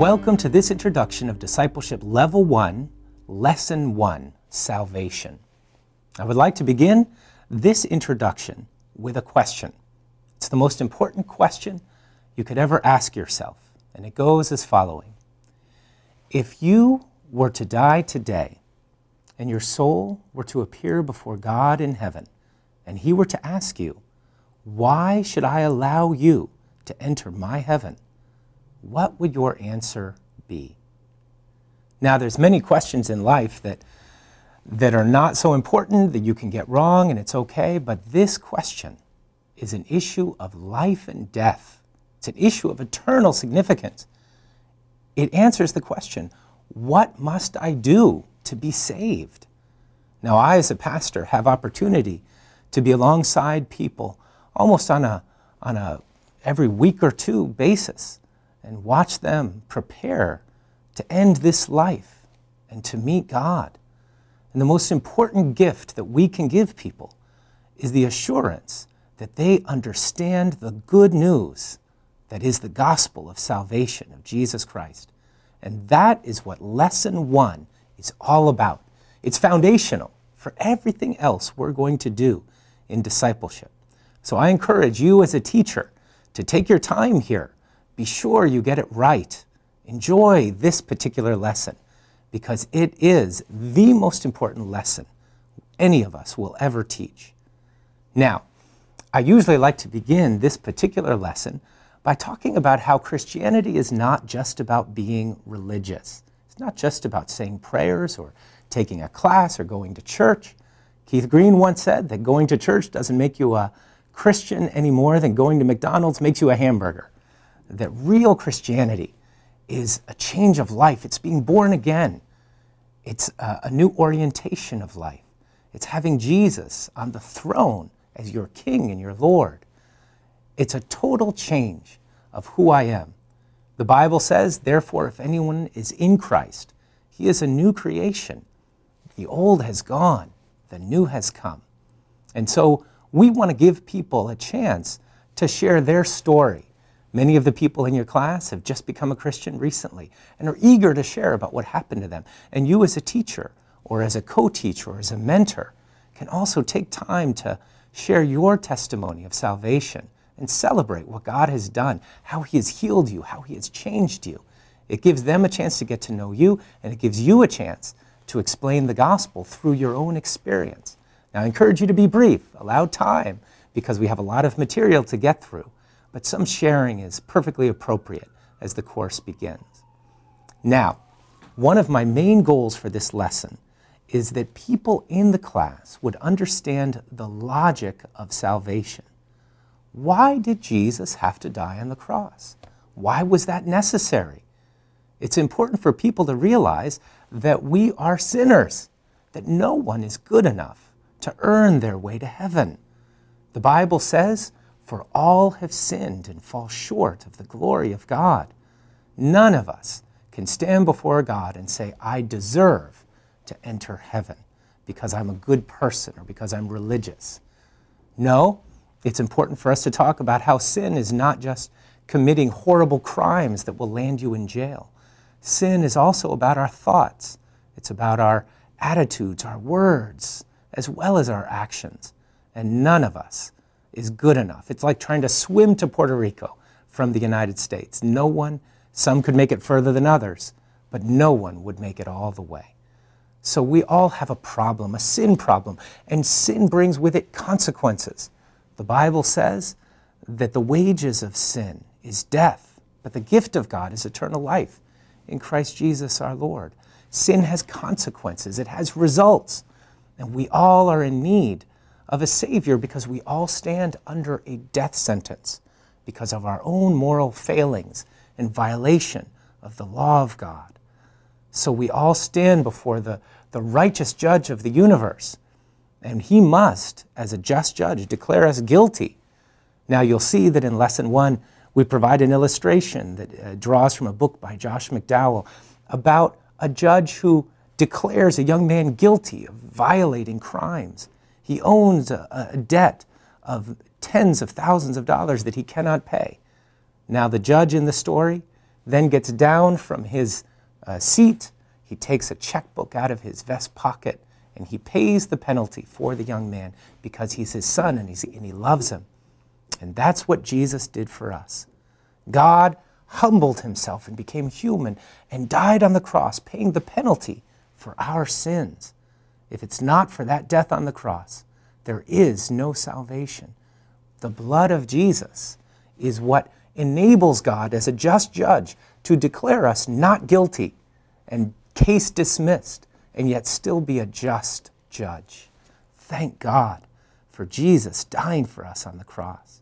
welcome to this introduction of Discipleship Level 1, Lesson 1 Salvation. I would like to begin this introduction with a question. It's the most important question you could ever ask yourself, and it goes as following If you were to die today, and your soul were to appear before God in heaven, and He were to ask you, Why should I allow you to enter my heaven? what would your answer be? Now, there's many questions in life that, that are not so important that you can get wrong and it's okay, but this question is an issue of life and death. It's an issue of eternal significance. It answers the question, what must I do to be saved? Now, I as a pastor have opportunity to be alongside people almost on a, on a every week or two basis and watch them prepare to end this life and to meet God. And the most important gift that we can give people is the assurance that they understand the good news that is the gospel of salvation of Jesus Christ. And that is what lesson one is all about. It's foundational for everything else we're going to do in discipleship. So I encourage you as a teacher to take your time here be sure you get it right. Enjoy this particular lesson because it is the most important lesson any of us will ever teach. Now, I usually like to begin this particular lesson by talking about how Christianity is not just about being religious. It's not just about saying prayers or taking a class or going to church. Keith Green once said that going to church doesn't make you a Christian any more than going to McDonald's makes you a hamburger that real Christianity is a change of life. It's being born again. It's a, a, new orientation of life. It's having Jesus on the throne as your King and your Lord. It's a total change of who I am. The Bible says, therefore, if anyone is in Christ, he is a new creation. The old has gone, the new has come. And so we want to give people a chance to share their story Many of the people in your class have just become a Christian recently and are eager to share about what happened to them. And you, as a teacher, or as a co teacher, or as a mentor, can also take time to share your testimony of salvation and celebrate what God has done, how He has healed you, how He has changed you. It gives them a chance to get to know you, and it gives you a chance to explain the gospel through your own experience. Now, I encourage you to be brief, allow time, because we have a lot of material to get through but some sharing is perfectly appropriate as the course begins. Now, one of my main goals for this lesson is that people in the class would understand the logic of salvation. Why did Jesus have to die on the cross? Why was that necessary? It's important for people to realize that we are sinners, that no one is good enough to earn their way to heaven. The Bible says for all have sinned and fall short of the glory of God. None of us can stand before God and say, I deserve to enter heaven because I'm a good person or because I'm religious. No, it's important for us to talk about how sin is not just committing horrible crimes that will land you in jail. Sin is also about our thoughts, it's about our attitudes, our words, as well as our actions. And none of us is good enough. It's like trying to swim to Puerto Rico from the United States. No one, some could make it further than others, but no one would make it all the way. So we all have a problem, a sin problem, and sin brings with it consequences. The Bible says that the wages of sin is death, but the gift of God is eternal life in Christ Jesus our Lord. Sin has consequences, it has results, and we all are in need of a Savior because we all stand under a death sentence because of our own moral failings and violation of the law of God. So we all stand before the, the righteous judge of the universe, and he must, as a just judge, declare us guilty. Now you'll see that in lesson one, we provide an illustration that uh, draws from a book by Josh McDowell about a judge who declares a young man guilty of violating crimes. He owns a, a debt of tens of thousands of dollars that he cannot pay. Now, the judge in the story then gets down from his uh, seat, he takes a checkbook out of his vest pocket, and he pays the penalty for the young man because he's his son and, he's, and he loves him. And that's what Jesus did for us. God humbled himself and became human and died on the cross, paying the penalty for our sins. If it's not for that death on the cross, there is no salvation. The blood of Jesus is what enables God, as a just judge, to declare us not guilty and case dismissed, and yet still be a just judge. Thank God for Jesus dying for us on the cross.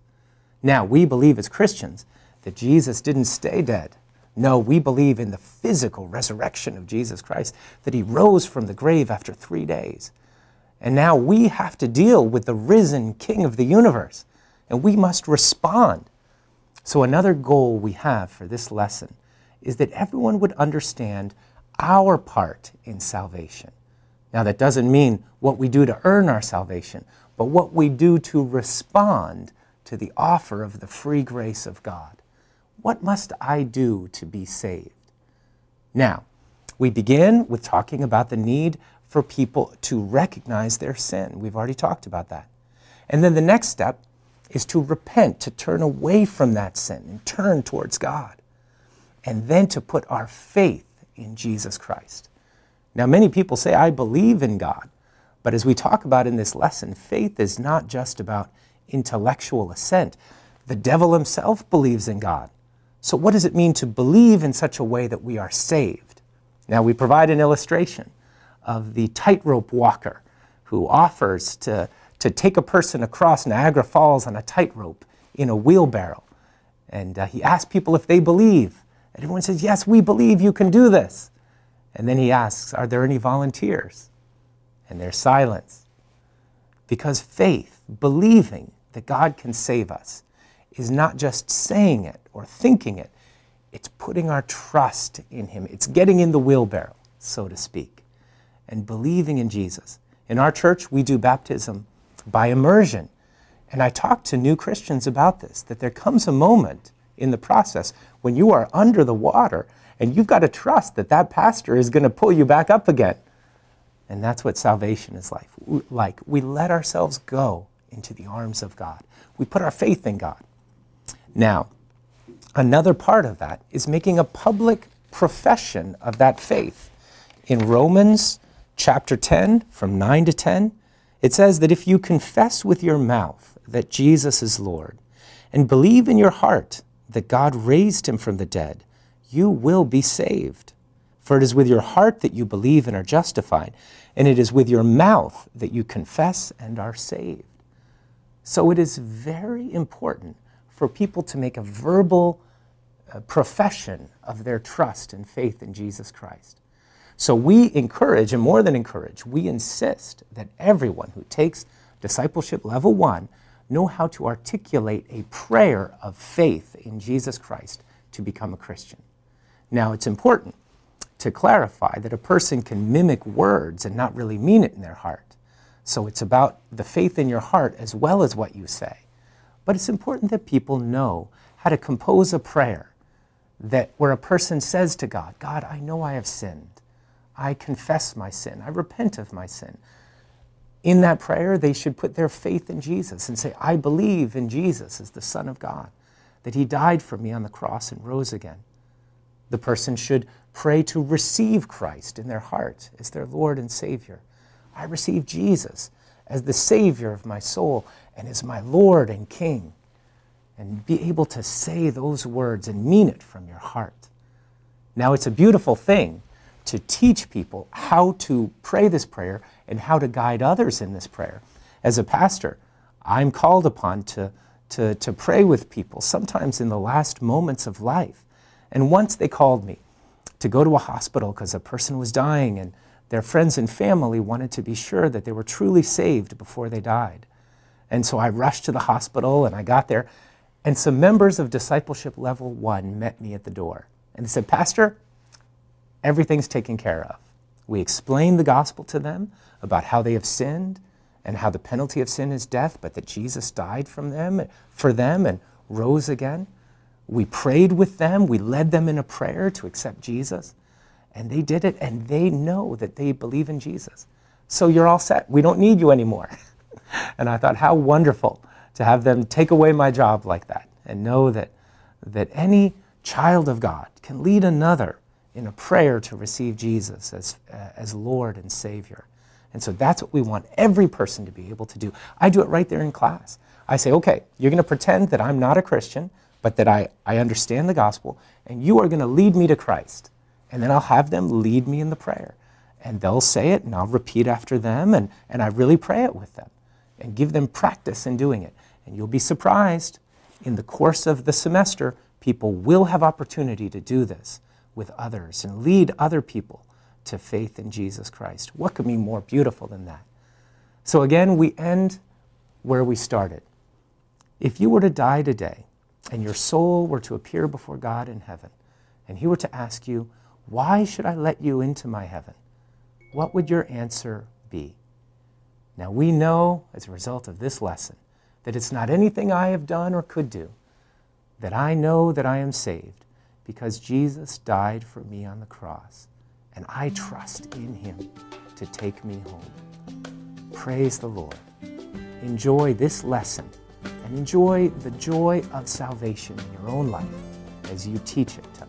Now, we believe as Christians that Jesus didn't stay dead, no, we believe in the physical resurrection of Jesus Christ, that he rose from the grave after three days. And now we have to deal with the risen King of the universe, and we must respond. So, another goal we have for this lesson is that everyone would understand our part in salvation. Now, that doesn't mean what we do to earn our salvation, but what we do to respond to the offer of the free grace of God. What must I do to be saved? Now, we begin with talking about the need for people to recognize their sin. We've already talked about that. And then the next step is to repent, to turn away from that sin and turn towards God, and then to put our faith in Jesus Christ. Now, many people say, I believe in God. But as we talk about in this lesson, faith is not just about intellectual assent. The devil himself believes in God. So, what does it mean to believe in such a way that we are saved? Now, we provide an illustration of the tightrope walker who offers to, to take a person across Niagara Falls on a tightrope in a wheelbarrow. And uh, he asks people if they believe. And everyone says, Yes, we believe you can do this. And then he asks, Are there any volunteers? And there's silence. Because faith, believing that God can save us, is not just saying it or thinking it. It's putting our trust in Him. It's getting in the wheelbarrow, so to speak, and believing in Jesus. In our church, we do baptism by immersion. And I talk to new Christians about this that there comes a moment in the process when you are under the water and you've got to trust that that pastor is going to pull you back up again. And that's what salvation is like. Like we let ourselves go into the arms of God. We put our faith in God. Now, Another part of that is making a public profession of that faith. In Romans chapter 10, from 9 to 10, it says that if you confess with your mouth that Jesus is Lord and believe in your heart that God raised him from the dead, you will be saved. For it is with your heart that you believe and are justified, and it is with your mouth that you confess and are saved. So it is very important for people to make a verbal uh, profession of their trust and faith in Jesus Christ. So we encourage, and more than encourage, we insist that everyone who takes discipleship level one know how to articulate a prayer of faith in Jesus Christ to become a Christian. Now, it's important to clarify that a person can mimic words and not really mean it in their heart. So it's about the faith in your heart as well as what you say. But it's important that people know how to compose a prayer that where a person says to God, God, I know I have sinned. I confess my sin. I repent of my sin. In that prayer, they should put their faith in Jesus and say, I believe in Jesus as the Son of God, that He died for me on the cross and rose again. The person should pray to receive Christ in their heart as their Lord and Savior. I receive Jesus as the Savior of my soul and is my Lord and King, and be able to say those words and mean it from your heart. Now, it's a beautiful thing to teach people how to pray this prayer and how to guide others in this prayer. As a pastor, I'm called upon to, to, to pray with people, sometimes in the last moments of life. And once they called me to go to a hospital because a person was dying and their friends and family wanted to be sure that they were truly saved before they died. And so I rushed to the hospital and I got there. And some members of Discipleship Level 1 met me at the door. And they said, Pastor, everything's taken care of. We explained the gospel to them about how they have sinned and how the penalty of sin is death, but that Jesus died from them, for them and rose again. We prayed with them. We led them in a prayer to accept Jesus. And they did it, and they know that they believe in Jesus. So you're all set. We don't need you anymore. and I thought, how wonderful to have them take away my job like that and know that, that any child of God can lead another in a prayer to receive Jesus as, uh, as Lord and Savior. And so that's what we want every person to be able to do. I do it right there in class. I say, okay, you're going to pretend that I'm not a Christian, but that I, I understand the gospel, and you are going to lead me to Christ. And then I'll have them lead me in the prayer. And they'll say it, and I'll repeat after them, and, and I really pray it with them and give them practice in doing it. And you'll be surprised, in the course of the semester, people will have opportunity to do this with others and lead other people to faith in Jesus Christ. What could be more beautiful than that? So again, we end where we started. If you were to die today and your soul were to appear before God in heaven, and he were to ask you, Why should I let you into my heaven? What would your answer be? Now we know, as a result of this lesson, that it's not anything I have done or could do, that I know that I am saved because Jesus died for me on the cross, and I trust in him to take me home. Praise the Lord. Enjoy this lesson and enjoy the joy of salvation in your own life as you teach it to